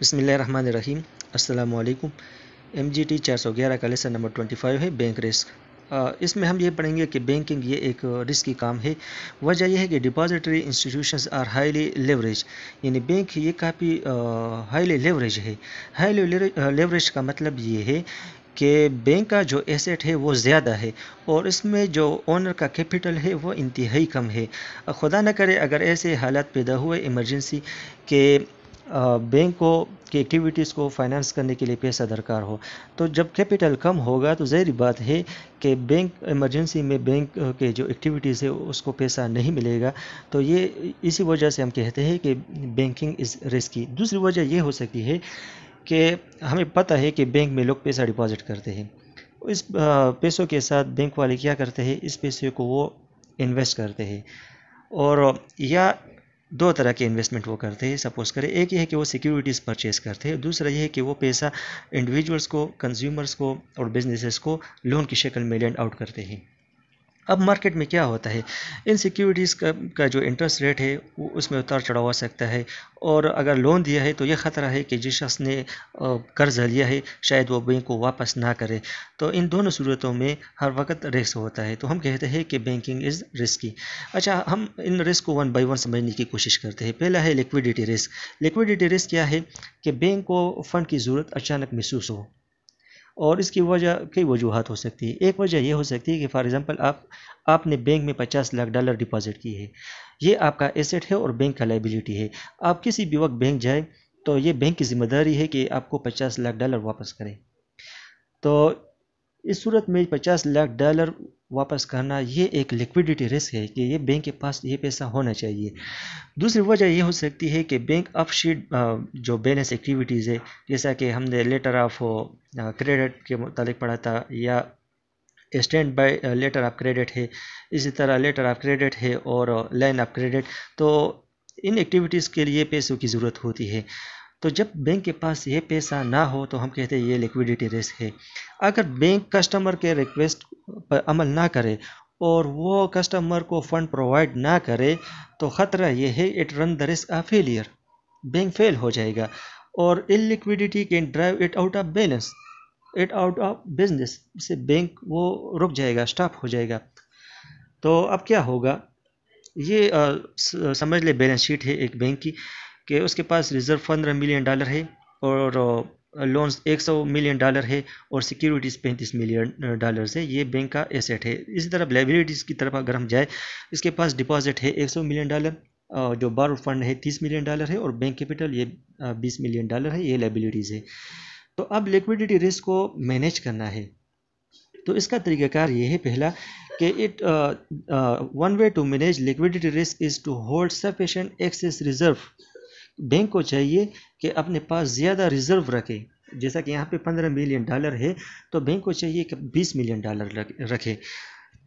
बसमीम अल्लाम M G T चार सौ ग्यारह का लेसन नंबर ट्वेंटी फाइव है बैंक रिस्क इसमें हम ये पढ़ेंगे कि बैंकिंग ये एक रिस्की काम है वजह यह है कि depository institutions are highly leverage यानी बैंक ये काफ़ी हाईली लेवरेज है हाईली लेवरेज का मतलब ये है कि बैंक का जो एसेट है वो ज़्यादा है और इसमें जो ओनर का कैपिटल है वो इंतहाई कम है खुदा न करे अगर ऐसे हालात पैदा हुए इमरजेंसी के बैंक को की एक्टिविटीज़ को फाइनेंस करने के लिए पैसा दरकार हो तो जब कैपिटल कम होगा तो ज़हरी बात है कि बैंक इमरजेंसी में बैंक के जो एक्टिविटीज़ है उसको पैसा नहीं मिलेगा तो ये इसी वजह से हम कहते हैं कि बैंकिंग इज़ रिस्की दूसरी वजह यह हो सकती है कि हमें पता है कि बैंक में लोग पैसा डिपॉजिट करते हैं इस पैसों के साथ बैंक वाले क्या करते हैं इस पैसे को वो इन्वेस्ट करते हैं और या दो तरह के इन्वेस्टमेंट वो करते हैं सपोज़ करें एक ये है कि वो सिक्योरिटीज़ परचेज़ करते हैं दूसरा ये है कि वो पैसा इंडिविजुअल्स को कंज्यूमर्स को और बिजनेसेस को लोन की शक्ल में लैंड आउट करते हैं अब मार्केट में क्या होता है इन सिक्योरिटीज़ का, का जो इंटरेस्ट रेट है वो उसमें उतार चढ़ाव हो सकता है और अगर लोन दिया है तो ये ख़तरा है कि जिस शख्स ने कर्ज़ लिया है शायद वो बैंक को वापस ना करे तो इन दोनों सूरतों में हर वक्त रिस्क होता है तो हम कहते हैं कि बैंकिंग इज़ रिस्की अच्छा हम इन रिस्क को वन बाई वन समझने की कोशिश करते हैं पहला है लिक्विडिटी रिस्क लिक्विडिटी रिस्क क्या है कि बैंक को फ़ंड की ज़रूरत अचानक महसूस हो और इसकी वजह कई वजूहत हो सकती है एक वजह यह हो सकती है कि फ़ॉर एग्ज़ाम्पल आप आपने बैंक में पचास लाख डॉलर डिपॉज़िट की है ये आपका एसेट है और बैंक का लाइबिलिटी है आप किसी भी वक्त बैंक जाए तो ये बैंक की जिम्मेदारी है कि आपको पचास लाख डॉलर वापस करें तो इस सूरत में पचास लाख डॉलर वापस करना ये एक लिक्विडिटी रिस्क है कि ये बैंक के पास ये पैसा होना चाहिए दूसरी वजह ये हो सकती है कि बैंक अपशीट जो बैलेंस एक्टिविटीज़ है जैसा कि हमने लेटर ऑफ क्रेडिट के मतलब पढ़ा था या stand by letter of credit है इसी तरह लेटर ऑफ क्रेडिट है और लाइन ऑफ क्रेडिट तो इन एक्टिविटीज़ के लिए पैसों की ज़रूरत होती है तो जब बैंक के पास ये पैसा ना हो तो हम कहते हैं ये लिक्विडिटी रिस्क है अगर बैंक कस्टमर के रिक्वेस्ट पर अमल ना करे और वो कस्टमर को फंड प्रोवाइड ना करे तो ख़तरा ये है it run the risk of failure bank fail हो जाएगा और illiquidity can drive it out of balance it out of business से बैंक वो रुक जाएगा स्टॉप हो जाएगा तो अब क्या होगा ये आ, समझ ले बैलेंस शीट है एक बैंक की कि उसके पास रिज़र्व पंद्रह मिलियन डॉलर है और लोन्स एक सौ मिलियन डॉलर है और सिक्योरिटीज़ पैंतीस मिलियन डॉलर है ये बैंक का एसेट है इसी तरफ लाइबिलिटीज़ की तरफ अगर हम जाए इसके पास डिपॉजिट है एक सौ मिलियन डॉलर जो बारो फंड है तीस मिलियन डॉलर है और बैंक कैपिटल ये बीस मिलियन डॉलर है ये लाइबिलिटीज़ है तो अब लिक्विडिटी रिस्क को मैनेज करना है तो इसका तरीक़ाकार ये है पहला कि it one way to manage liquidity risk is to hold sufficient excess reserve bank को चाहिए कि अपने पास ज़्यादा रिज़र्व रखे जैसा कि यहाँ पे पंद्रह मिलियन डॉलर है तो बैंक को चाहिए कि बीस मिलियन डॉलर रखे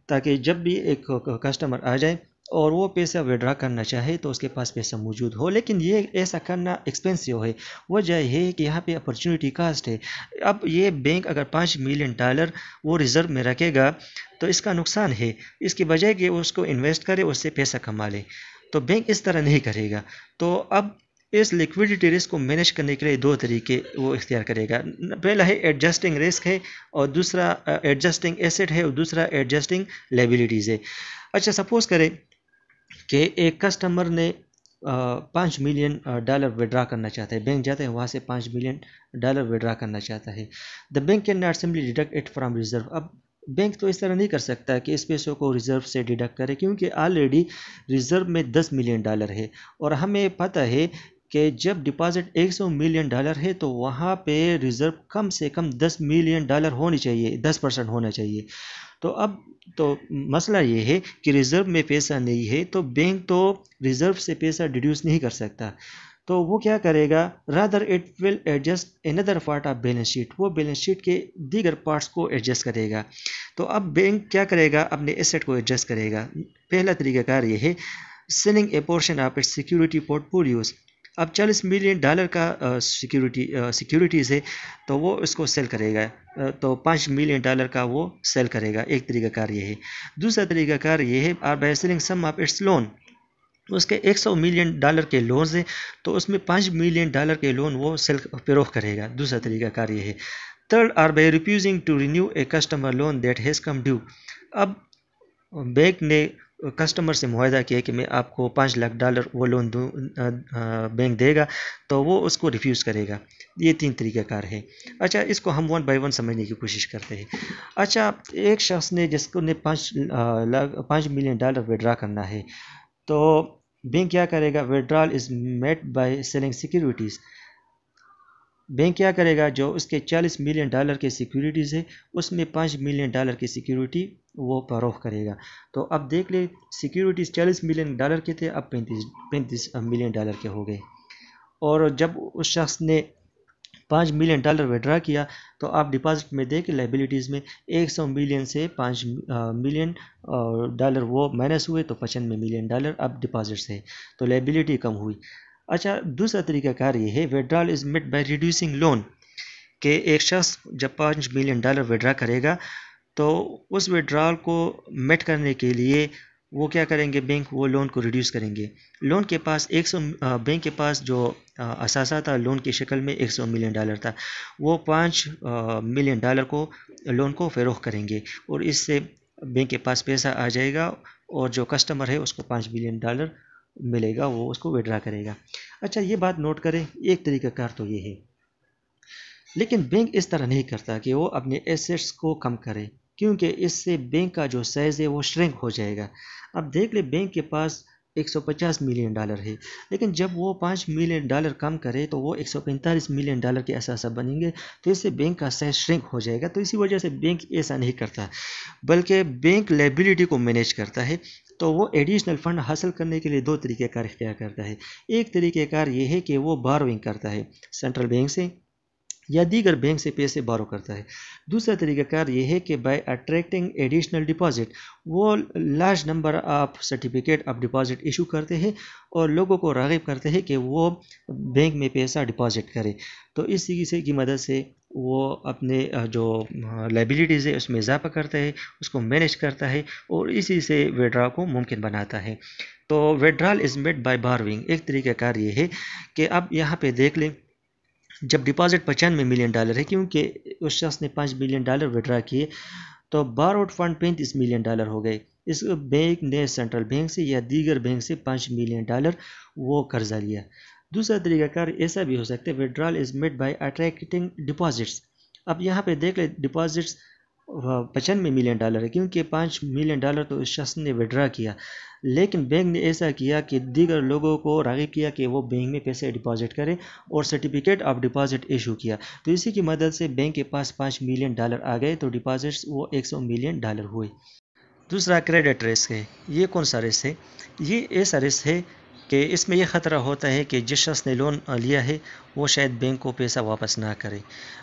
ताकि जब भी एक कस्टमर आ जाए और वो पैसा विड्रा करना चाहे तो उसके पास पैसा मौजूद हो लेकिन ये ऐसा करना एक्सपेंसिव है वजह है कि यहाँ पे अपॉर्चुनिटी कास्ट है अब ये बैंक अगर पाँच मिलियन डॉलर वो रिज़र्व में रखेगा तो इसका नुकसान है इसकी बजाय कि उसको इन्वेस्ट करे उससे पैसा कमा ले तो बैंक इस तरह नहीं करेगा तो अब इस लिक्विडिटी रिस्क को मैनेज करने के लिए दो तरीके वो इख्तियार करेगा पहला है एडजस्टिंग रिस्क है और दूसरा एडजस्टिंग एसेट है और दूसरा एडजस्टिंग लेबिलिटीज़ है अच्छा सपोज़ करें कि एक कस्टमर ने पाँच मिलियन डॉलर विड्रा करना चाहता है बैंक जाते हैं वहाँ से पाँच मिलियन डॉलर विड्रा करना चाहता है the bank can not simply deduct it from reserve अब बैंक तो इस तरह नहीं कर सकता कि इस पैसों को रिज़र्व से डिडक्ट करे क्योंकि ऑलरेडी रिज़र्व में 10 मिलियन डॉलर है और हमें पता है कि जब डिपॉजिट 100 मिलियन डॉलर है तो वहाँ पे रिज़र्व कम से कम 10 मिलियन डॉलर होनी चाहिए 10 परसेंट होना चाहिए तो अब तो मसला ये है कि रिज़र्व में पैसा नहीं है तो बैंक तो रिज़र्व से पैसा डिड्यूस नहीं कर सकता तो वो क्या करेगा rather it will adjust another part of balance sheet वो बैलेंस शीट के दीगर पार्ट्स को एडजस्ट करेगा तो अब बैंक क्या करेगा अपने एसेट को एडजस्ट करेगा पहला तरीकाकार ये है selling a portion of it security portfolios अब चालीस मिलियन डॉलर का सिक्योरिटी सिक्योरिटीज़ है तो वो इसको सेल करेगा तो पाँच मिलियन डॉलर का वो सेल करेगा एक तरीका कार ये है दूसरा तरीका कार ये है or by selling some of its loan उसके 100 मिलियन डॉलर के लोन हैं तो उसमें 5 मिलियन डॉलर के लोन वो सेल पेरोख करेगा दूसरा तरीका कार्य है third or by refusing to renew a customer loan that has come due अब बैंक ने कस्टमर से मुहिदा किया कि मैं आपको पाँच लाख डॉलर वो लोन दूँ बैंक देगा तो वो उसको रिफ्यूज़ करेगा ये तीन तरीक़ाकार है अच्छा इसको हम वन बाय वन समझने की कोशिश करते हैं अच्छा एक शख्स ने जिसको ने पाँच लाख पाँच मिलियन डॉलर विड्रा करना है तो बैंक क्या करेगा withdrawal is made by selling securities bank क्या करेगा जो उसके 40 मिलियन डॉलर के सिक्योरिटीज़ है उसमें 5 मिलियन डॉलर की सिक्योरिटी वो फरोख करेगा तो अब देख ले सिक्योरिटीज़ 40 मिलियन डॉलर के थे अब 35 पैंतीस मिलियन डॉलर के हो गए और जब उस शख्स ने पाँच मिलियन डॉलर विड्रा किया तो आप डिपॉजिट में देख लाइबिलिटीज़ में एक सौ मिलियन से पाँच मिलियन डॉलर वो माइनस हुए तो पचानवे मिलियन डॉलर अब डिपॉजिट से तो लाइबिलिटी कम हुई अच्छा दूसरा तरीका कार ये है withdrawal is made by reducing loan के एक शख्स जब पाँच मिलियन डॉलर विड्रा करेगा तो उस विड्रॉल को मेट करने के लिए वो क्या करेंगे बैंक वो लोन को रिड्यूस करेंगे लोन के पास 100 बैंक के पास जो असासा था लोन की शक्ल में 100 मिलियन डॉलर था वो पाँच मिलियन डॉलर को लोन को फ़रोख करेंगे और इससे बैंक के पास पैसा आ जाएगा और जो कस्टमर है उसको पाँच मिलियन डॉलर मिलेगा वो उसको विड्रा करेगा अच्छा ये बात नोट करें एक तरीका कार तो ये है लेकिन बैंक इस तरह नहीं करता कि वो अपने एसेट्स को कम करे क्योंकि इससे बैंक का जो साइज़ है वो श्रिंक हो जाएगा अब देख ले बैंक के पास 150 मिलियन डॉलर है लेकिन जब वो 5 मिलियन डॉलर कम करे तो वो एक मिलियन डॉलर के असासा बनेंगे तो इससे बैंक का साइज श्रिंक हो जाएगा तो इसी वजह से बैंक ऐसा नहीं करता बल्कि बैंक लाइबिलिटी को मैनेज करता है तो वो एडिशनल फंड हासिल करने के लिए दो तरीके कार इख्तियार करता है एक तरीके कार ये है कि वो बारोइंग करता है सेंट्रल बैंक से या दीगर बैंक से पैसे बारो करता है दूसरा तरीकाकार यह है कि बाय अट्रैक्टिंग एडिशनल डिपॉजिट वो large number of certificate of deposit issue करते हैं और लोगों को रागब करते हैं कि वो बैंक में पैसा डिपॉजिट करें तो इस तरीके की मदद से वो अपने जो लाइबिलिटीज़ है उसमें इजाफ़ा करता है उसको मैनेज करता है और इसी से विड्रा को मुमकिन बनाता है तो withdrawal is made by borrowing एक तरीका कार ये है कि अब यहाँ पे देख लें जब डिपॉजिट पचानवे मिलियन डॉलर है क्योंकि उस शख्स ने पाँच मिलियन डॉलर विड्रा किए तो बार आउट फंड पैंतीस मिलियन डॉलर हो गए इस बैंक ने सेंट्रल बैंक से या दीगर बैंक से पाँच मिलियन डॉलर वो कर्जा लिया दूसरा तरीकाकार ऐसा भी हो सकता है withdrawal is made by attracting deposits अब यहाँ पे देख ले डिपॉजिट्स पचानवे मिलियन डॉलर है क्योंकि पाँच मिलियन डॉलर तो उस शख्स ने विड्रा किया लेकिन बैंक ने ऐसा किया कि दीगर लोगों को रागब किया कि वो बैंक में पैसे डिपॉजिट करें और सर्टिफिकेट ऑफ डिपॉजिट इशू किया तो इसी की मदद से बैंक के पास पाँच मिलियन डॉलर आ गए तो डिपॉजिट्स वो एक सौ मिलियन डॉलर हुए दूसरा क्रेडिट रिस्क है ये कौन सा रिस्क है ये ऐसा रिस्क है कि इसमें यह ख़तरा होता है कि जिस शख्स ने लोन लिया है वो शायद बैंक को पैसा वापस ना करे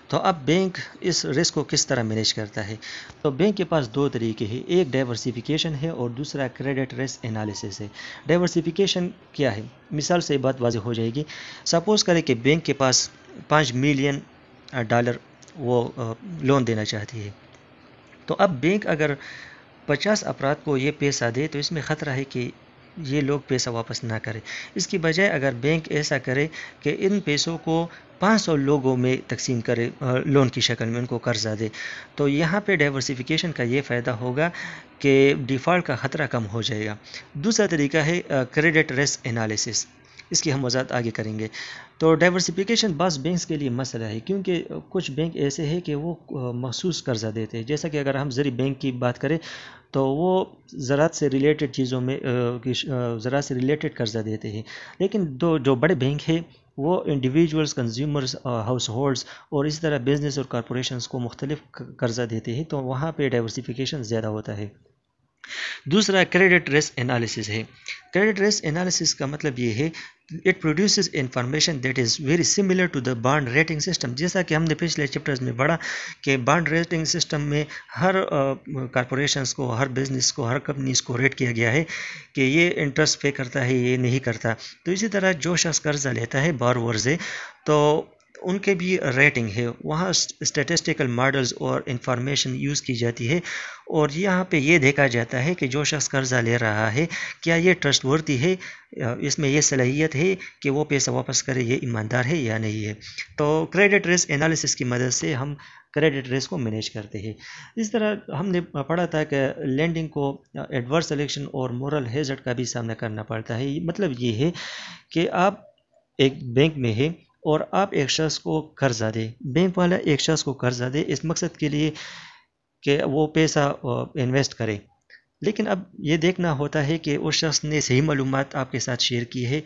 तो अब बैंक इस रिस्क को किस तरह मैनेज करता है तो बैंक के पास दो तरीके हैं एक डाइवर्सिफिकेशन है और दूसरा क्रेडिट रिस्क एनालिसिस है डाइवर्सिफिकेशन क्या है मिसाल से बात वाजी हो जाएगी सपोज़ करें कि बैंक के पास पाँच मिलियन डॉलर वो लोन देना चाहती है तो अब बैंक अगर पचास अफराद को ये पैसा दे तो इसमें ख़तरा है कि ये लोग पैसा वापस ना करें इसकी बजाय अगर बैंक ऐसा करे कि इन पैसों को 500 लोगों में तकसीम करे लोन की शक्ल में उनको कर्जा दे तो यहाँ पे डाइवर्सिफिकेशन का ये फ़ायदा होगा कि डिफ़ॉल्ट का ख़तरा कम हो जाएगा दूसरा तरीका है क्रेडिट रिस्क एनालिसिस इसकी हम वजात आगे करेंगे तो डाइवर्सिफिकेशन बस बैंक के लिए मसला है क्योंकि कुछ बैंक ऐसे हैं कि वो महसूस कर्जा देते हैं जैसा कि अगर हम ज़री बैंक की बात करें तो वो ज़रात से रिलेटेड चीज़ों में ज़रात से रिलेटेड कर्जा देते हैं लेकिन दो जो बड़े बैंक हैं वो इंडिविजुअल्स कंज्यूमर्स हाउस होल्ड्स और इस तरह बिज़नेस और कॉरपोरेशंस को मुख्तलिफ कर्जा देते हैं तो वहाँ पे डाइवर्सिफिकेशन ज़्यादा होता है दूसरा क्रेडिट रिस्क एनालिसिस है क्रेडिट रिस्क एनालिसिस का मतलब ये है it produce information that is very similar to the bond rating system जैसा कि हमने पिछले चैप्टर्स में पढ़ा कि बॉन्ड रेटिंग सिस्टम में हर कॉरपोरेशंस uh, को हर बिजनेस को हर कंपनीज को रेट किया गया है कि ये इंटरेस्ट पे करता है ये नहीं करता तो इसी तरह जो शख्स कर्जा लेता है बार वर्जे तो उनके भी रेटिंग है वहाँ स्टेटिस्टिकल मॉडल्स और इंफॉर्मेशन यूज़ की जाती है और यहाँ पे ये देखा जाता है कि जो शख्स कर्ज़ा ले रहा है क्या ये वर्ती है इसमें ये सलाहियत है कि वो पैसा वापस करे ये ईमानदार है या नहीं है तो क्रेडिट रिस्क एनालिसिस की मदद से हम क्रेडिट रिस्क को मैनेज करते हैं इस तरह हमने पढ़ा था कि लैंडिंग को एडवर्स सिलेक्शन और मोरल हेजट का भी सामना करना पड़ता है मतलब ये है कि आप एक बैंक में है और आप एक शख्स को कर्ज़ा दे बैंक वाला एक शख्स को कर्ज़ा दे इस मकसद के लिए कि वो पैसा इन्वेस्ट करे लेकिन अब ये देखना होता है कि उस शख्स ने सही मालूम आपके साथ शेयर की है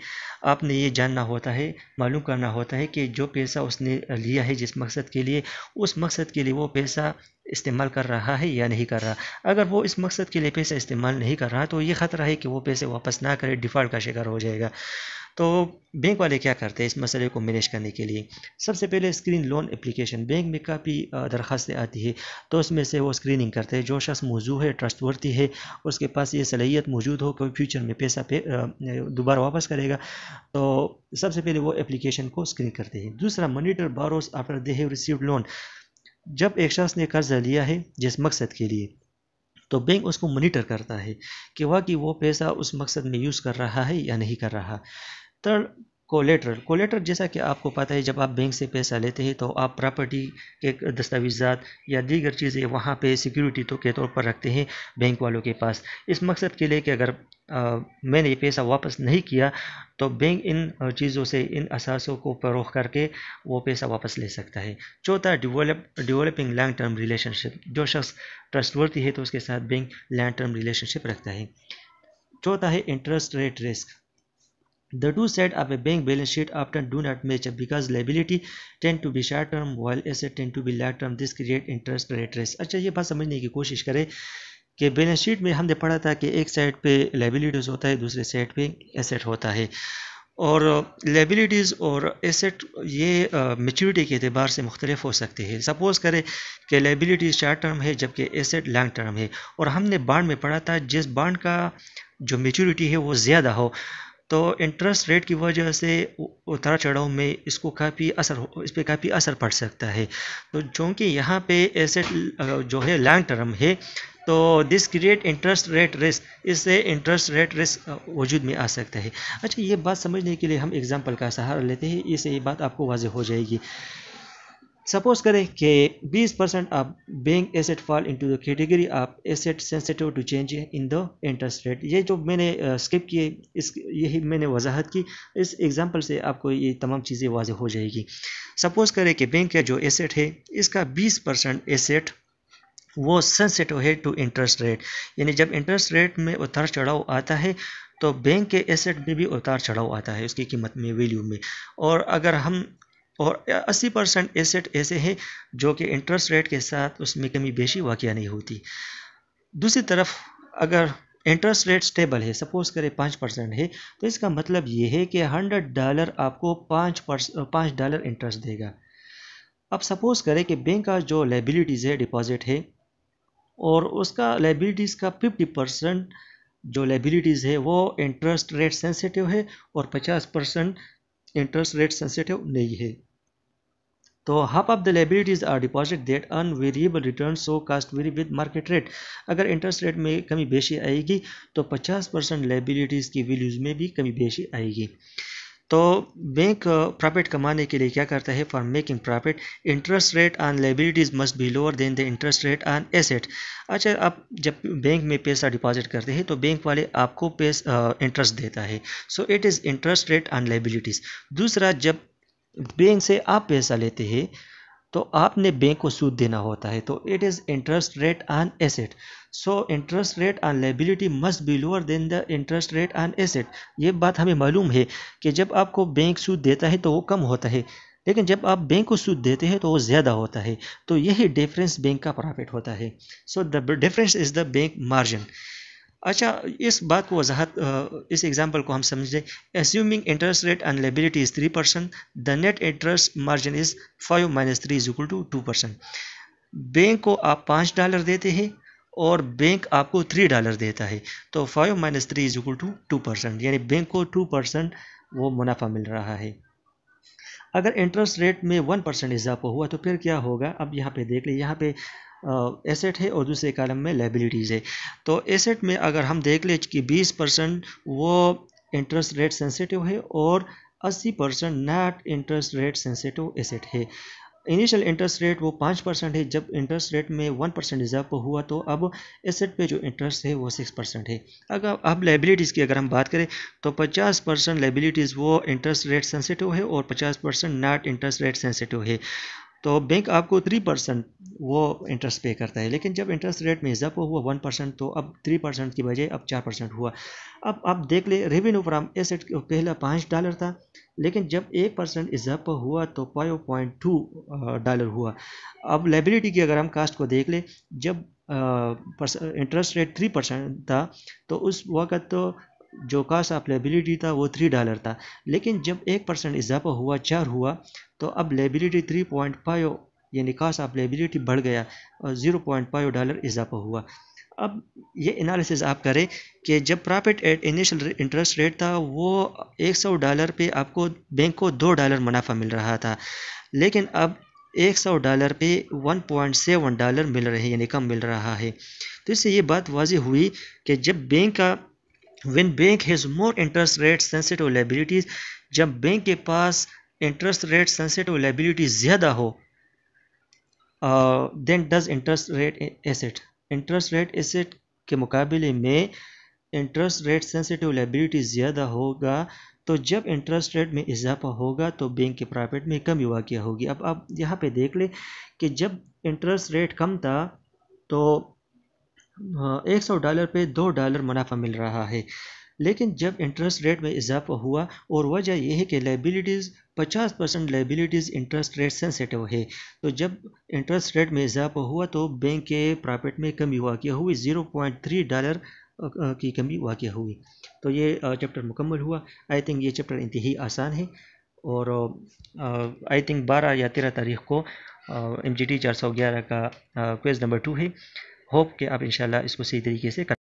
आपने ये जानना होता है मालूम करना होता है कि जो पैसा उसने लिया है जिस मकसद के लिए उस मकसद के लिए वो पैसा इस्तेमाल कर रहा है या नहीं कर रहा अगर वो इस मकसद के लिए पैसा इस्तेमाल नहीं कर रहा तो ये ख़तरा है कि वो पैसे वापस ना करे डिफ़ॉल्ट का शिकार हो जाएगा तो बैंक वाले क्या करते हैं इस मसले को मैनेज करने के लिए सबसे पहले स्क्रीन लोन एप्लीकेशन बैंक में काफ़ी दरख्वास्तें आती है तो उसमें से वो स्क्रीनिंग करते हैं जो शख्स मौजू है ट्रस्टवर्ती है उसके पास ये सलाहियत मौजूद हो कि फ्यूचर में पैसा पे दोबारा वापस करेगा तो सबसे पहले वो एप्लीकेशन को स्क्रीन करते हैं दूसरा monitor borrowers after they have receive loan जब एक शख्स ने कर्जा लिया है जिस मकसद के लिए तो बैंक उसको मॉनिटर करता है कि वाकई वो पैसा उस मकसद में यूज़ कर रहा है या नहीं कर रहा थर्ड कोलेटरल कोलेटर जैसा कि आपको पता है जब आप बैंक से पैसा लेते हैं तो आप प्रॉपर्टी के दस्तावेजात या दीगर चीज़ें वहाँ पे सिक्योरिटी तो के तौर पर रखते हैं बैंक वालों के पास इस मकसद के लिए कि अगर आ, मैंने ये पैसा वापस नहीं किया तो बैंक इन चीज़ों से इन असासों को फरोख करके वो पैसा वापस ले सकता है चौथा develop developing long term relationship जो शख्स ट्रस्टवर्ती है तो उसके साथ बैंक लॉन्ग टर्म रिलेशनशिप रखता है चौथा है interest rate risk The two sides of a bank balance sheet often do not match up because liability tend to be short term while asset tend to be long term. This create interest rate risk. अच्छा ये बात समझने की कोशिश करें कि balance sheet में हमने पढ़ा था कि एक साइड पे लाइबिलिटीज़ होता है दूसरे साइड पे एसेट होता है और लाइबिलिटीज़ uh, और एसेट ये मेच्योरिटी uh, के अतबार से मुख्तलिफ हो सकते हैं सपोज़ करें कि लाइबिलिटी शार्ट टर्म है जबकि एसेट लॉन्ग टर्म है और हमने बांड में पढ़ा था जिस बांड का जो मेच्योरिटी है वो ज़्यादा हो तो इंटरेस्ट रेट की वजह से उतार चढ़ाव में इसको काफ़ी असर हो इस पर काफ़ी असर पड़ सकता है तो चूँकि यहाँ पे एसेट जो है लॉन्ग टर्म है तो this create interest rate risk इससे इंटरेस्ट रेट रिस्क वजूद में आ सकता है अच्छा ये बात समझने के लिए हम एग्ज़ाम्पल का सहारा लेते हैं इससे ये बात आपको वाजह हो जाएगी सपोज करें कि 20 percent of bank asset fall into the category of asset sensitive to change in the interest rate ये जो मैंने स्किप किए इस यही मैंने वजाहत की इस एग्जांपल से आपको ये तमाम चीज़ें वाज हो जाएगी सपोज करें कि बैंक का जो एसेट है इसका 20 परसेंट एसेट वो सेंसिटिव है टू इंटरेस्ट रेट यानी जब इंटरेस्ट रेट में उतार चढ़ाव आता है तो बैंक के एसेट में भी उतार चढ़ाव आता है उसकी कीमत में वैल्यू में और अगर हम और 80 परसेंट एसेट ऐसे हैं जो कि इंटरेस्ट रेट के साथ उसमें कमी बेशी वाक़ नहीं होती दूसरी तरफ अगर इंटरेस्ट रेट स्टेबल है सपोज करें पाँच परसेंट है तो इसका मतलब ये है कि हंड्रेड डॉलर आपको पाँच पाँच डॉलर इंटरेस्ट देगा अब सपोज करें कि बैंक का जो लाइबिलिटीज़ है डिपॉजिट है और उसका लाइबिलिटीज़ का फिफ्टी परसेंट जो लाइबिलिटीज़ है वो इंटरेस्ट रेट सेंसिटिव है और पचास परसेंट इंटरेस्ट रेट सेंसिटिव नहीं है तो half of the liabilities are deposit that earn variable return so cost vary with market rate अगर इंटरेस्ट रेट में कमी बेशी आएगी तो 50 परसेंट लाइबिलिटीज़ की वैल्यूज़ में भी कमी बेशी आएगी तो बैंक प्रॉफिट uh, कमाने के लिए क्या करता है for making profit interest rate on liabilities must be lower than the interest rate on asset अच्छा आप जब बैंक में पैसा डिपॉजिट करते हैं तो बैंक वाले आपको इंटरेस्ट uh, देता है so it is interest rate on liabilities दूसरा जब बैंक से आप पैसा लेते हैं तो आपने बैंक को सूद देना होता है तो it is interest rate on asset so interest rate on liability must be lower than the interest rate on asset ये बात हमें मालूम है कि जब आपको बैंक सूद देता है तो वो कम होता है लेकिन जब आप बैंक को सूद देते हैं तो वो ज़्यादा होता है तो यही डिफरेंस बैंक का प्रॉफिट होता है so the difference is the bank margin अच्छा इस बात को वजाहत इस एग्जाम्पल को हम समझ लें assuming interest rate and liability is three percent the net interest margin is five minus three is equal to two percent bank को आप पाँच डॉलर देते हैं और बैंक आपको थ्री डॉलर देता है तो five minus three is equal to two percent यानी बैंक को टू परसेंट वो मुनाफा मिल रहा है अगर इंटरेस्ट रेट में वन परसेंट इजाफा हुआ तो फिर क्या होगा अब यहाँ पे देख ले यहाँ पे एसेट है और दूसरे कॉलम में लाइबिलिटीज़ है तो एसेट में अगर हम देख लें कि 20 परसेंट वो इंटरेस्ट रेट सेंसिटिव है और 80 percent not interest rate sensitive asset है इनिशियल इंटरेस्ट रेट वो पाँच परसेंट है जब इंटरेस्ट रेट में वन परसेंट इजाफा हुआ तो अब एसेट पे जो इंटरेस्ट है वो सिक्स परसेंट है अगर अब लाइबिलिटीज़ की अगर हम बात करें तो पचास परसेंट लाइबिलिटीज़ वो इंटरेस्ट रेट सेंसिटिव है और पचास percent not interest rate sensitive है तो बैंक आपको थ्री परसेंट वो इंटरेस्ट पे करता है लेकिन जब इंटरेस्ट रेट में इजाफा हुआ वन परसेंट तो अब थ्री परसेंट की बजाय अब चार परसेंट हुआ अब आप देख ले रेवेन्यू फ्राम एसेट पहला पाँच डॉलर था लेकिन जब एक परसेंट इजाफा हुआ तो फाइव पॉइंट टू डॉलर हुआ अब लाइबिलिटी की अगर हम कास्ट को देख ले जब इंटरेस्ट रेट थ्री परसेंट था तो उस वक़्त तो जो कास्ट ऑफ लेबिलिटी था वो थ्री डॉलर था लेकिन जब एक परसेंट इजाफा हुआ चार हुआ तो अब लेबिलिटी थ्री पॉइंट फाइव यानी कास्ट ऑफ लेबिलिटी बढ़ गया और ज़ीरो पॉइंट फाइव डॉलर इजाफा हुआ अब ये एनालिसिस आप करें कि जब profit at initial interest rate था वो एक सौ डॉलर पे आपको बैंक को दो डॉलर मुनाफा मिल रहा था लेकिन अब एक सौ डॉलर पे सेवन डॉलर मिल रहे हैं यानी कम मिल रहा है तो इससे ये बात वाजी हुई कि जब बैंक का when bank has more interest rate sensitive liabilities जब बैंक के पास इंटरेस्ट रेट सेंसिटिव लाइबिलिटी ज़्यादा हो then does interest rate asset interest rate asset के मुकाबले में इंटरेस्ट रेट सेंसिटिव लाइबिलिटी ज़्यादा होगा तो जब इंटरेस्ट रेट में इजाफा होगा तो बैंक के प्रॉफिट में कमी वाक़ होगी अब आप यहाँ पे देख लें कि जब इंटरेस्ट रेट कम था तो हाँ, एक सौ डॉलर पे दो डॉलर मुनाफा मिल रहा है लेकिन जब इंटरेस्ट रेट में इजाफा हुआ और वजह यह है कि liabilities 50 percent liabilities interest rate sensitive है तो जब इंटरेस्ट रेट में इजाफा हुआ तो बैंक के प्रॉफिट में कमी वाक़ हुई 0.3 डॉलर की कमी वाक़ हुई तो ये चैप्टर मुकम्मल हुआ आई थिंक ये चैप्टर इंतहाई आसान है और आई थिंक बारह या तेरह तारीख को एम जी टी चार सौ ग्यारह का क्वेज नंबर टू है होप कि आप इंशाल्लाह इसको सही तरीके से कर